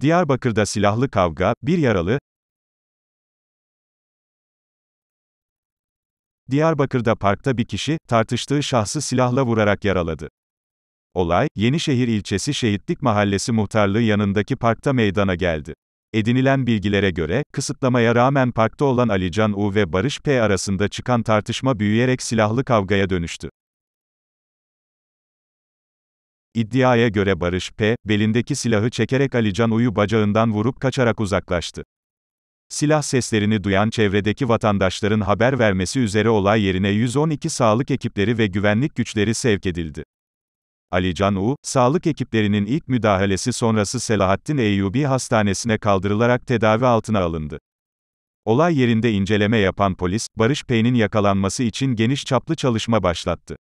Diyarbakır'da silahlı kavga, bir yaralı, Diyarbakır'da parkta bir kişi, tartıştığı şahsı silahla vurarak yaraladı. Olay, Yenişehir ilçesi Şehitlik Mahallesi muhtarlığı yanındaki parkta meydana geldi. Edinilen bilgilere göre, kısıtlamaya rağmen parkta olan Alican U ve Barış P arasında çıkan tartışma büyüyerek silahlı kavgaya dönüştü. İddiaya göre Barış P. belindeki silahı çekerek Alican Uyu bacağından vurup kaçarak uzaklaştı. Silah seslerini duyan çevredeki vatandaşların haber vermesi üzere olay yerine 112 sağlık ekipleri ve güvenlik güçleri sevk edildi. Ali Can U, sağlık ekiplerinin ilk müdahalesi sonrası Selahattin Eyyubi Hastanesi'ne kaldırılarak tedavi altına alındı. Olay yerinde inceleme yapan polis, Barış P'nin yakalanması için geniş çaplı çalışma başlattı.